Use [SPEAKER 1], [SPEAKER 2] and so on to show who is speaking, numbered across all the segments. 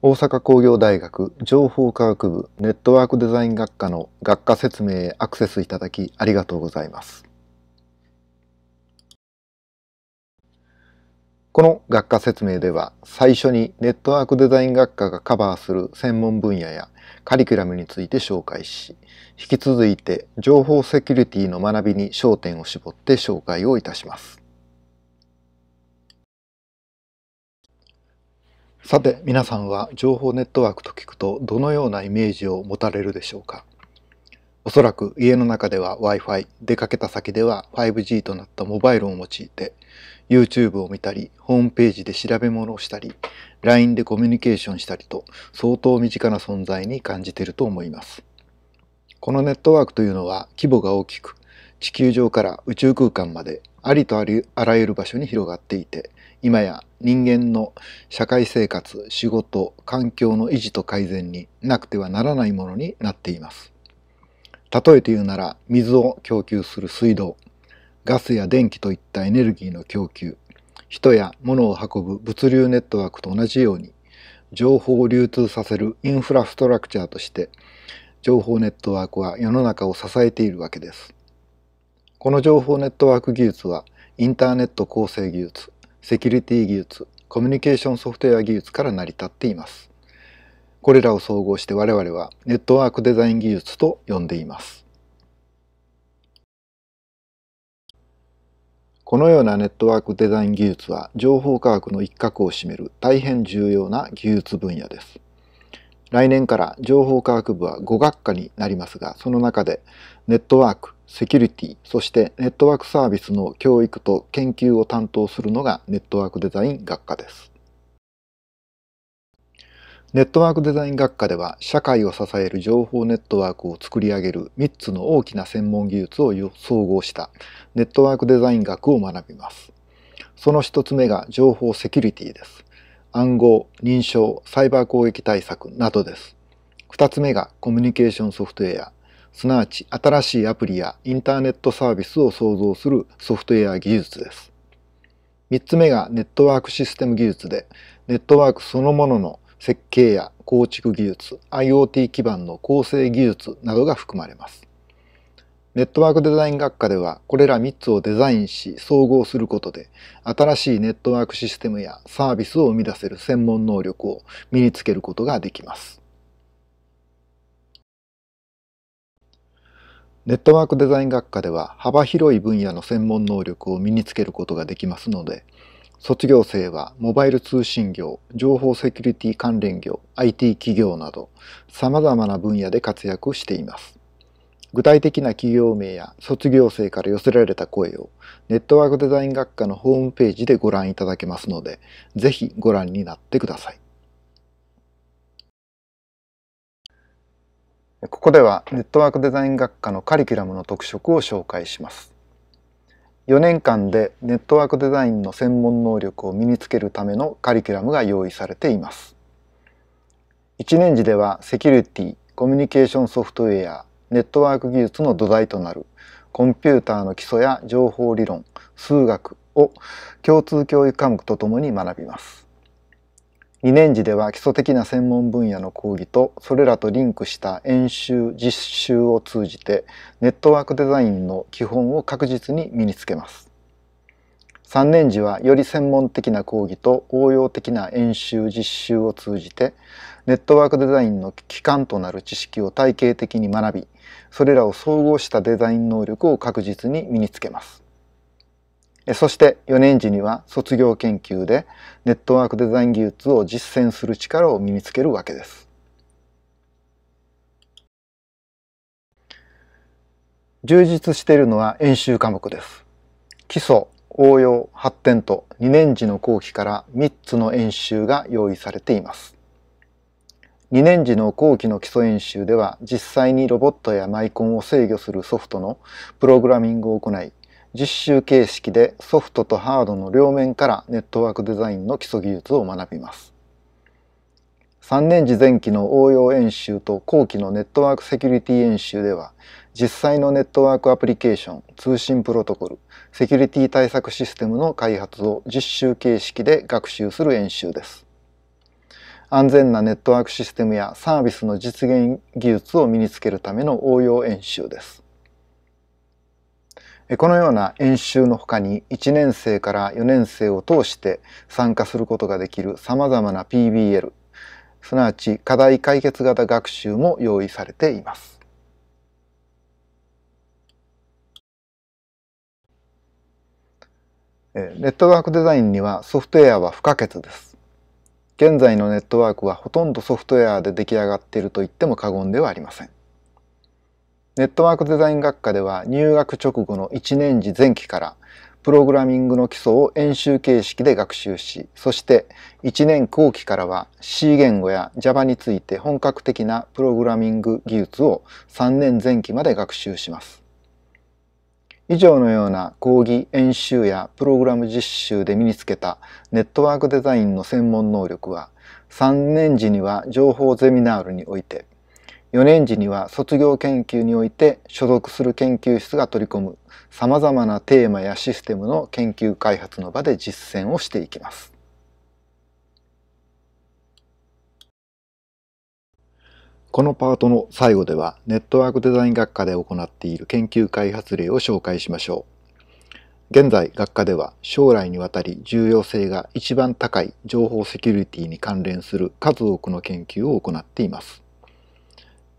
[SPEAKER 1] 大阪工業大学情報科学部ネットワークデザイン学科の学科説明へアクセスいただきありがとうございます。この学科説明では最初にネットワークデザイン学科がカバーする専門分野やカリキュラムについて紹介し引き続いて情報セキュリティの学びに焦点を絞って紹介をいたします。さて皆さんは情報ネットワークと聞くとどのようなイメージを持たれるでしょうかおそらく家の中では Wi-Fi、出かけた先では 5G となったモバイルを用いて YouTube を見たり、ホームページで調べ物をしたり、LINE でコミュニケーションしたりと相当身近な存在に感じていると思います。このネットワークというのは規模が大きく、地球上から宇宙空間までありとあらゆる場所に広がっていて、今や人間の社会生活仕事環境の維持と改善になくてはならないものになっています例えて言うなら水を供給する水道ガスや電気といったエネルギーの供給人や物を運ぶ物流ネットワークと同じように情報を流通させるインフラストラクチャーとして情報ネットワークは世の中を支えているわけですこの情報ネットワーク技術はインターネット構成技術セキュリティ技術、コミュニケーションソフトウェア技術から成り立っています。これらを総合して我々はネットワークデザイン技術と呼んでいます。このようなネットワークデザイン技術は情報科学の一角を占める大変重要な技術分野です。来年から情報科学部は語学科になりますが、その中でネットワーク、セキュリティ、そしてネットワークサービスの教育と研究を担当するのがネットワークデザイン学科です。ネットワークデザイン学科では社会を支える情報ネットワークを作り上げる3つの大きな専門技術を総合したネットワークデザイン学を学びます。その1つ目が情報セキュリティです。暗号、認証、サイバー攻撃対策などです。2つ目がコミュニケーションソフトウェア、すなわち新しいアプリやインターネットサービスを創造するソフトウェア技術です。3つ目がネットワークシステム技術で、ネットワークそのものの設計や構築技術、IoT 基盤の構成技術などが含まれます。ネットワークデザイン学科ではこれら3つをデザインし総合することで新しいネットワークシステムやサービスを生み出せる専門能力を身につけることができます。ネットワークデザイン学科では幅広い分野の専門能力を身につけることができますので、卒業生はモバイル通信業、情報セキュリティ関連業、IT 企業など様々な分野で活躍しています。具体的な企業名や卒業生から寄せられた声をネットワークデザイン学科のホームページでご覧いただけますので、ぜひご覧になってください。ここではネットワークデザイン学科のカリキュラムの特色を紹介します。4年間でネットワークデザインの専門能力を身につけるためのカリキュラムが用意されています。1年次ではセキュリティ、コミュニケーションソフトウェア、ネットワーク技術の土台となるコンピューターの基礎や情報理論、数学を共通教育科目とともに学びます。2年次では基礎的な専門分野の講義とそれらとリンクした演習実習を通じてネットワークデザインの基本を確実に身につけます3年次はより専門的な講義と応用的な演習実習を通じてネットワークデザインの基幹となる知識を体系的に学びそれらを総合したデザイン能力を確実に身につけますそして4年時には卒業研究でネットワークデザイン技術を実践する力を身につけるわけです。充実しているのは演習科目です。基礎、応用、発展と2年次の後期から3つの演習が用意されています。2年次の後期の基礎演習では実際にロボットやマイコンを制御するソフトのプログラミングを行い実習形式でソフトとハードの両面からネットワークデザインの基礎技術を学びます。3年次前期の応用演習と後期のネットワークセキュリティ演習では実際のネットワークアプリケーション通信プロトコルセキュリティ対策システムの開発を実習形式で学習する演習です。安全なネットワークシステムやサービスの実現技術を身につけるための応用演習です。このような演習のほかに1年生から4年生を通して参加することができるさまざまな PBL すなわち課題解決型学習も用意されています。ネットワークデザインにはソフトウェアは不可欠です。現在のネットワークはほとんどソフトウェアで出来上がっていると言っても過言ではありません。ネットワークデザイン学科では入学直後の1年次前期からプログラミングの基礎を演習形式で学習し、そして1年後期からは C 言語や Java について本格的なプログラミング技術を3年前期まで学習します。以上のような講義演習やプログラム実習で身につけたネットワークデザインの専門能力は3年時には情報ゼミナールにおいて4年時には卒業研究において所属する研究室が取り込むさまざまなテーマやシステムの研究開発の場で実践をしていきます。このパートの最後ではネットワークデザイン学科で行っている研究開発例を紹介しましょう。現在学科では将来にわたり重要性が一番高い情報セキュリティに関連する数多くの研究を行っています。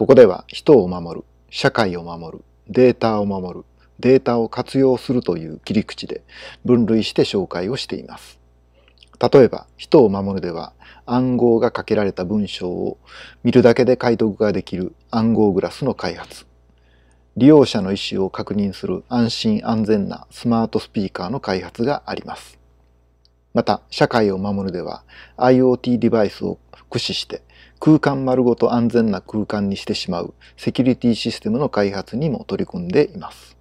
[SPEAKER 1] ここでは人を守る、社会を守る、データを守る、データを活用するという切り口で分類して紹介をしています。例えば、人を守るでは暗号がかけられた文章を見るだけで解読ができる暗号グラスの開発、利用者の意思を確認する安心安全なスマートスピーカーの開発があります。また、社会を守るでは IoT デバイスを駆使して空間丸ごと安全な空間にしてしまうセキュリティシステムの開発にも取り組んでいます。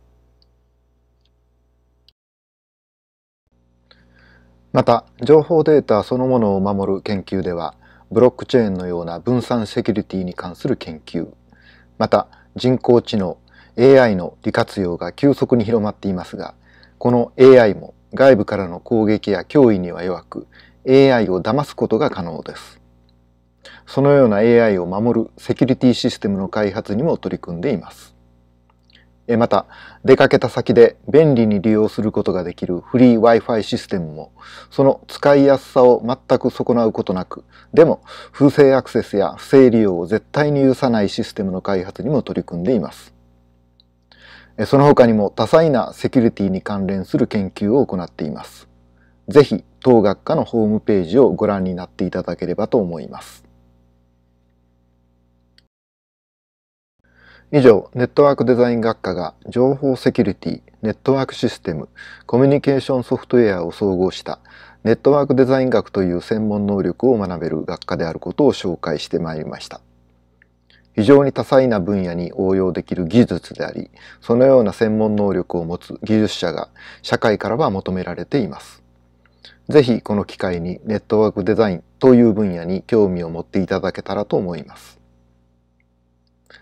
[SPEAKER 1] また、情報データそのものを守る研究では、ブロックチェーンのような分散セキュリティに関する研究、また人工知能、AI の利活用が急速に広まっていますが、この AI も外部からの攻撃や脅威には弱く、AI を騙すことが可能です。そのような AI を守るセキュリティシステムの開発にも取り組んでいます。また、出かけた先で便利に利用することができるフリー Wi-Fi システムも、その使いやすさを全く損なうことなく、でも、風正アクセスや不正利用を絶対に許さないシステムの開発にも取り組んでいます。その他にも多彩なセキュリティに関連する研究を行っています。ぜひ、当学科のホームページをご覧になっていただければと思います。以上、ネットワークデザイン学科が情報セキュリティ、ネットワークシステム、コミュニケーションソフトウェアを総合したネットワークデザイン学という専門能力を学べる学科であることを紹介してまいりました。非常に多彩な分野に応用できる技術であり、そのような専門能力を持つ技術者が社会からは求められています。ぜひこの機会にネットワークデザインという分野に興味を持っていただけたらと思います。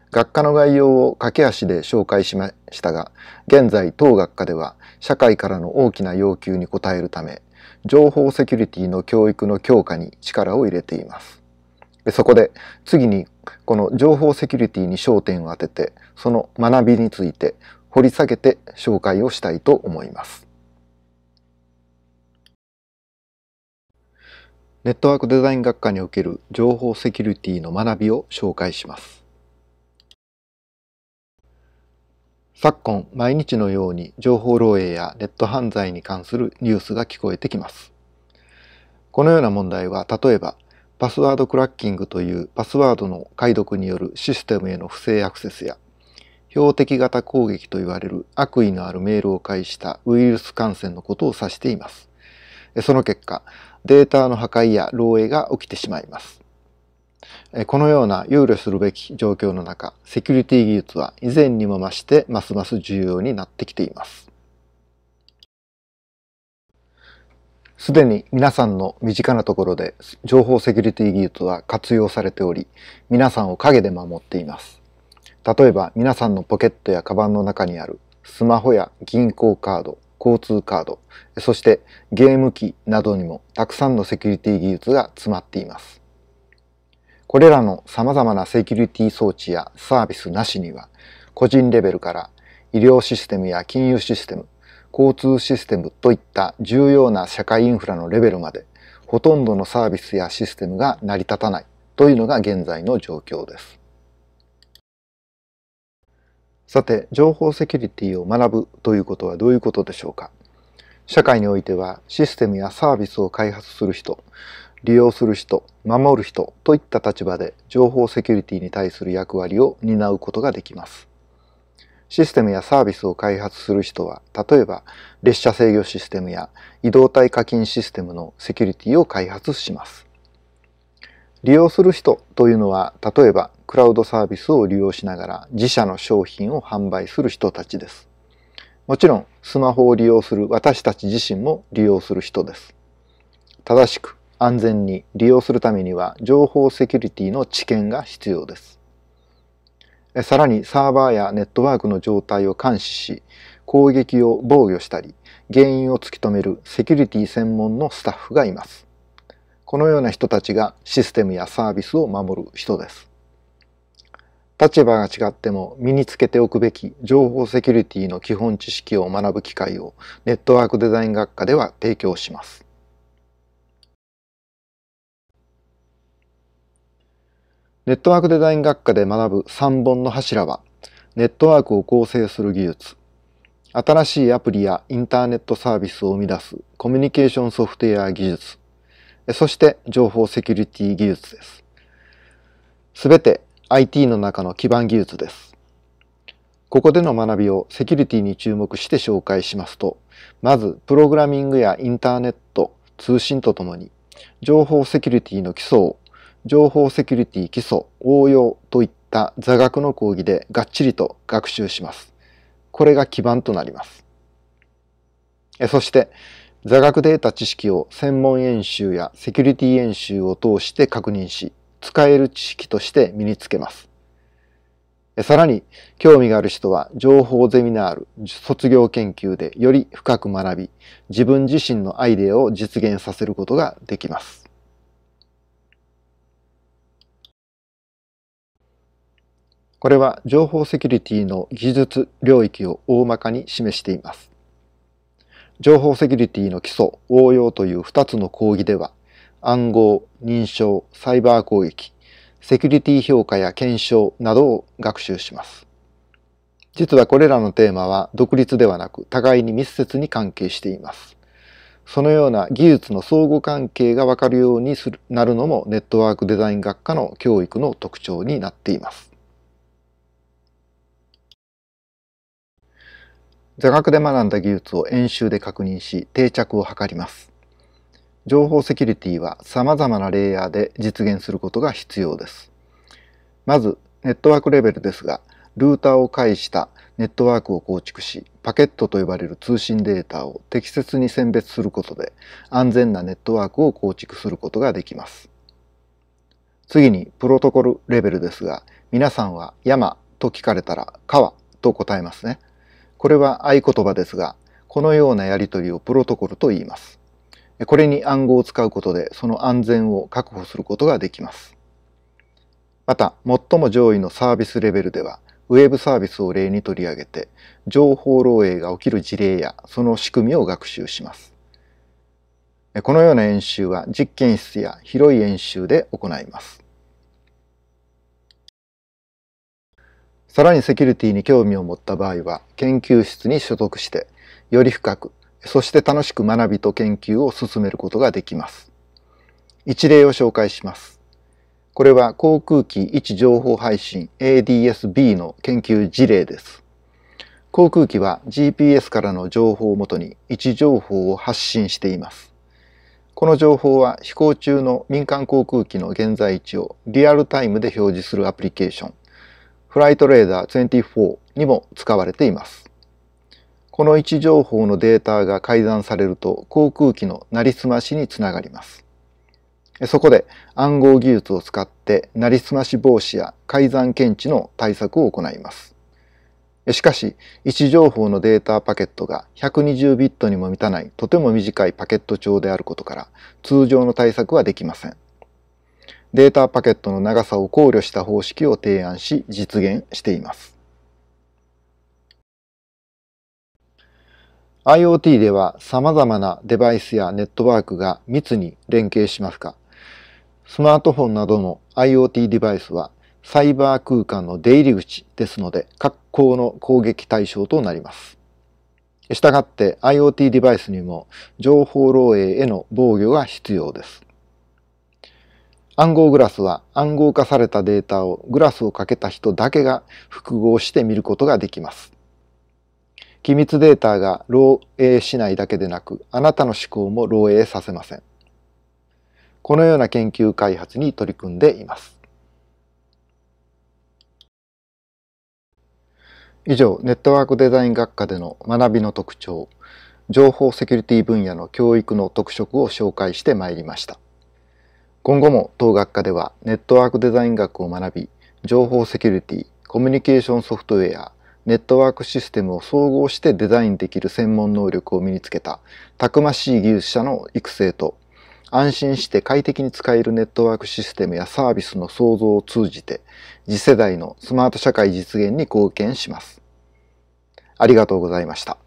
[SPEAKER 1] 学科の概要を駆け足で紹介しましたが現在当学科では社会からの大きな要求に応えるため情報セキュリティの教育の強化に力を入れていますそこで次にこの情報セキュリティに焦点を当ててその学びについて掘り下げて紹介をしたいと思いますネットワークデザイン学科における情報セキュリティの学びを紹介します昨今毎日のように情報漏洩やネット犯罪に関するニュースが聞こえてきます。このような問題は例えばパスワードクラッキングというパスワードの解読によるシステムへの不正アクセスや標的型攻撃といわれる悪意のあるメールを介したウイルス感染のことを指しています。その結果データの破壊や漏洩が起きてしまいます。このような憂慮するべき状況の中、セキュリティ技術は以前にも増してますます重要になってきています。すでに皆さんの身近なところで情報セキュリティ技術は活用されており、皆さんを陰で守っています。例えば皆さんのポケットやカバンの中にあるスマホや銀行カード、交通カード、そしてゲーム機などにもたくさんのセキュリティ技術が詰まっています。これらの様々なセキュリティ装置やサービスなしには、個人レベルから医療システムや金融システム、交通システムといった重要な社会インフラのレベルまで、ほとんどのサービスやシステムが成り立たないというのが現在の状況です。さて、情報セキュリティを学ぶということはどういうことでしょうか社会においてはシステムやサービスを開発する人、利用する人守る人といった立場で情報セキュリティに対する役割を担うことができますシステムやサービスを開発する人は例えば列車制御システムや移動体課金システムのセキュリティを開発します利用する人というのは例えばクラウドサービスを利用しながら自社の商品を販売する人たちですもちろんスマホを利用する私たち自身も利用する人です正しく安全に利用するためには情報セキュリティの知見が必要です。さらにサーバーやネットワークの状態を監視し、攻撃を防御したり、原因を突き止めるセキュリティ専門のスタッフがいます。このような人たちがシステムやサービスを守る人です。立場が違っても身につけておくべき情報セキュリティの基本知識を学ぶ機会をネットワークデザイン学科では提供します。ネットワークデザイン学科で学ぶ3本の柱は、ネットワークを構成する技術、新しいアプリやインターネットサービスを生み出すコミュニケーションソフトウェア技術、そして情報セキュリティ技術です。すべて IT の中の基盤技術です。ここでの学びをセキュリティに注目して紹介しますと、まずプログラミングやインターネット、通信とともに情報セキュリティの基礎を情報セキュリティ基礎、応用といった座学の講義でがっちりと学習します。これが基盤となります。そして、座学で得た知識を専門演習やセキュリティ演習を通して確認し、使える知識として身につけます。さらに、興味がある人は情報ゼミナール、卒業研究でより深く学び、自分自身のアイデアを実現させることができます。これは情報セキュリティの技術領域を大まかに示しています。情報セキュリティの基礎、応用という2つの講義では、暗号、認証、サイバー攻撃、セキュリティ評価や検証などを学習します。実はこれらのテーマは独立ではなく互いに密接に関係しています。そのような技術の相互関係がわかるようにするなるのもネットワークデザイン学科の教育の特徴になっています。座学で学んだ技術を演習で確認し定着を図ります。情報セキュリティはざまなレイヤーで実現することが必要です。まず、ネットワークレベルですが、ルーターを介したネットワークを構築し、パケットと呼ばれる通信データを適切に選別することで、安全なネットワークを構築することができます。次に、プロトコルレベルですが、皆さんは山と聞かれたら川と答えますね。これは合言葉ですが、このようなやり取りをプロトコルと言います。これに暗号を使うことで、その安全を確保することができます。また、最も上位のサービスレベルでは、ウェブサービスを例に取り上げて、情報漏洩が起きる事例やその仕組みを学習します。このような演習は実験室や広い演習で行います。さらにセキュリティに興味を持った場合は、研究室に所属して、より深く、そして楽しく学びと研究を進めることができます。一例を紹介します。これは航空機位置情報配信 ADS-B の研究事例です。航空機は GPS からの情報をもとに位置情報を発信しています。この情報は飛行中の民間航空機の現在位置をリアルタイムで表示するアプリケーションフライトレーダー24にも使われています。この位置情報のデータが改ざんされると航空機のなりすましにつながります。そこで暗号技術を使ってなりすまし防止や改ざん検知の対策を行います。しかし位置情報のデータパケットが120ビットにも満たないとても短いパケット帳であることから通常の対策はできません。データパケットの長さを考慮した方式を提案し実現しています。IoT では様々なデバイスやネットワークが密に連携しますが、スマートフォンなどの IoT デバイスはサイバー空間の出入り口ですので格好の攻撃対象となります。したがって IoT デバイスにも情報漏洩への防御が必要です。暗号グラスは暗号化されたデータをグラスをかけた人だけが複合して見ることができます。機密データが漏洩しないだけでなく、あなたの思考も漏洩させません。このような研究開発に取り組んでいます。以上、ネットワークデザイン学科での学びの特徴、情報セキュリティ分野の教育の特色を紹介してまいりました。今後も当学科ではネットワークデザイン学を学び、情報セキュリティ、コミュニケーションソフトウェア、ネットワークシステムを総合してデザインできる専門能力を身につけたたくましい技術者の育成と安心して快適に使えるネットワークシステムやサービスの創造を通じて次世代のスマート社会実現に貢献します。ありがとうございました。